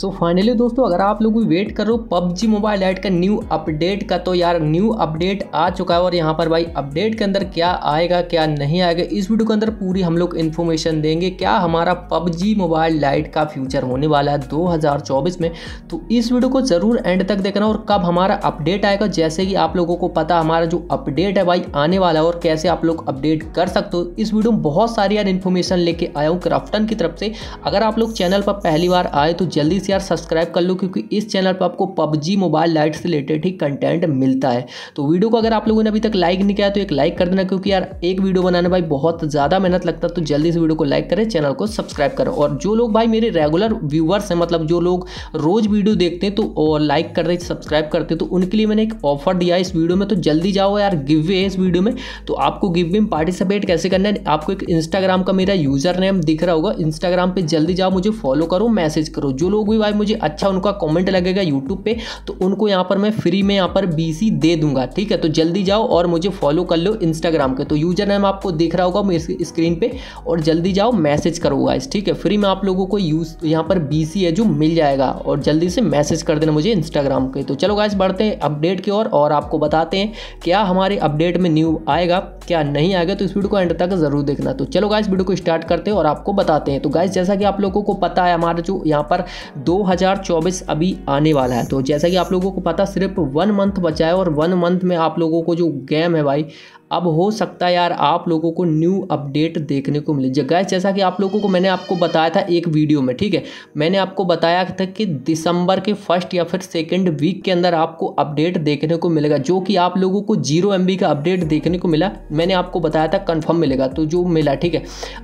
so finally दोस्तों अगर आप लोग भी वेट कर रहे हो पबजी मोबाइल ऐड का न्यू अपडेट का तो यार न्यू अपडेट आ चुका है और यहाँ पर भाई अपडेट के अंदर क्या आएगा क्या नहीं आएगा इस वीडियो के अंदर पूरी हम लोग इन्फॉर्मेशन देंगे क्या हमारा पबजी मोबाइल लाइट का फ्यूचर होने वाला है 2024 में तो इस वीडियो को ज़रूर एंड तक देखना और कब हमारा अपडेट आएगा जैसे कि आप लोगों को पता हमारा जो अपडेट है भाई आने वाला है और कैसे आप लोग अपडेट कर सकते हो इस वीडियो में बहुत सारी यार इन्फॉर्मेशन लेके आया हूँ क्राफ्टन की तरफ से अगर आप लोग चैनल पर पहली बार आए तो जल्दी से यार सब्सक्राइब कर लो क्योंकि इस चैनल पर आपको पबजी मोबाइल लाइट से रिलेटेड ही कंटेंट मिलता है तो वीडियो को अगर आप लोगों ने अभी तक लाइक नहीं किया तो एक लाइक कर देना क्योंकि यार एक वीडियो बनाने भाई बहुत ज़्यादा मेहनत लगता है तो जल्दी से वीडियो को लाइक करें चैनल को सब्सक्राइब करें और जो लोग भाई मेरे रेगुलर व्यूवर्स हैं मतलब जो लोग रोज़ वीडियो देखते हैं तो लाइक कर रहे सब्सक्राइब करते तो उनके लिए मैंने एक ऑफर दिया इस वीडियो में तो जल्दी जाओ यार गिव वे है इस वीडियो में तो आपको गिव वे में पार्टिसिपेट कैसे करना है आपको एक इंस्टाग्राम का मेरा यूज़र नेम दिख रहा होगा इंस्टाग्राम पर जल्दी जाओ मुझे फॉलो करो मैसेज करो जो लोग भी भाई मुझे अच्छा उनका कॉमेंट लगेगा यूट्यूब पर तो उनको यहाँ पर मैं फ्री में यहाँ पर बीसी दे दूंगा ठीक है तो जल्दी जाओ और मुझे फॉलो कर लो इंस्टाग्राम के तो यूजर नेम आपको देख रहा होगा स्क्रीन पर और जल्दी जाओ मैसेज करो गाइस ठीक है फ्री में आप लोगों को यूज यहाँ पर बी है जो मिल जाएगा और जल्दी से मैसेज कर देना मुझे इंस्टाग्राम के तो चलो गाइस बढ़ते हैं अपडेट की ओर और आपको बताते हैं क्या हमारे अपडेट में न्यू आएगा क्या नहीं आएगा तो इस वीडियो को एंड तक ज़रूर देखना तो चलो गाइस वीडियो को स्टार्ट करते हैं और आपको बताते हैं तो गाइस जैसा कि आप लोगों को पता है हमारा जो यहाँ पर 2024 अभी आने वाला है तो जैसा कि आप लोगों को पता सिर्फ वन मंथ बचा है और वन मंथ में आप लोगों को जो गेम है भाई अब हो सकता है यार आप लोगों को न्यू अपडेट देखने को मिले जगह जैसा कि आप लोगों को मैंने आपको बताया था एक वीडियो में ठीक है मैंने आपको बताया था कि दिसंबर के फर्स्ट या फिर सेकेंड वीक के अंदर आपको अपडेट देखने को मिलेगा जो कि आप लोगों को जीरो एम का अपडेट देखने को मिला मैंने आपको बताया था कन्फर्म मिलेगा तो जो मिला ठीक है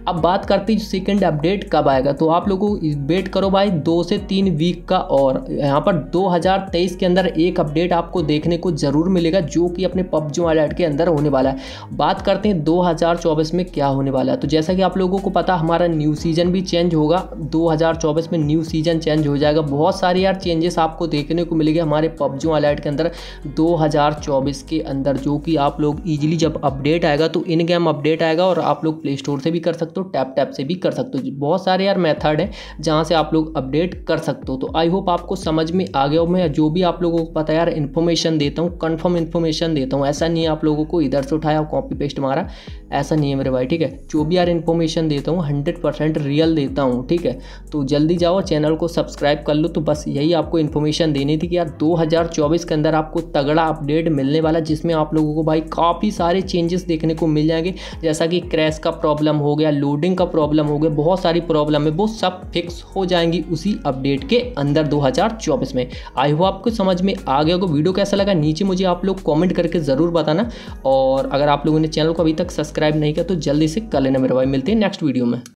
अब बात करते सेकेंड अपडेट कब आएगा तो आप लोगों वेट करो भाई दो से तीन वीक का और यहाँ पर दो के अंदर एक अपडेट आपको देखने को जरूर मिलेगा जो कि अपने पबजी वाले के अंदर होने वाला है है बात करते हैं 2024 में क्या होने वाला है तो जैसा कि आप लोगों को पता हमारा न्यू सीजन भी चेंज होगा 2024 में न्यू सीजन चेंज हो जाएगा बहुत सारे यार चेंजेस आपको देखने को मिलेगी हमारे पबजू अलाइट के अंदर दो के अंदर जो कि आप लोग ईजिली जब अपडेट आएगा तो इन गेम अपडेट आएगा और आप लोग प्ले स्टोर से भी कर सकते हो टैप टैप से भी कर सकते हो बहुत सारे यार मेथड है जहाँ से आप लोग अपडेट कर सकते हो तो आई होप आपको समझ में आ गया हो मैं जो भी आप लोगों को पता यार इन्फॉर्मेशन देता हूँ कंफर्म इन्फॉर्मेशन देता हूँ ऐसा नहीं आप लोगों को इधर से उठाया कॉपी पेस्ट मारा ऐसा नहीं है मेरे भाई ठीक है जो भी यार इन्फॉर्मेशन देता हूँ हंड्रेड परसेंट रियल देता हूँ ठीक है तो जल्दी जाओ चैनल को सब्सक्राइब कर लो तो बस यही आपको इन्फॉर्मेशन देनी थी कि यार 2024 के अंदर आपको तगड़ा अपडेट मिलने वाला जिसमें आप लोगों को भाई काफ़ी सारे चेंजेस देखने को मिल जाएंगे जैसा कि क्रैश का प्रॉब्लम हो गया लोडिंग का प्रॉब्लम हो गया बहुत सारी प्रॉब्लम है वो सब फिक्स हो जाएंगी उसी अपडेट के अंदर दो में आई होप आपको समझ में आ गया होगा वीडियो कैसा लगा नीचे मुझे आप लोग कमेंट करके ज़रूर बताना और अगर आप लोगों ने चैनल को अभी तक सब्सक्राइब नहीं किया तो जल्दी से कर लेना मेरे भाई मिलते हैं नेक्स्ट वीडियो में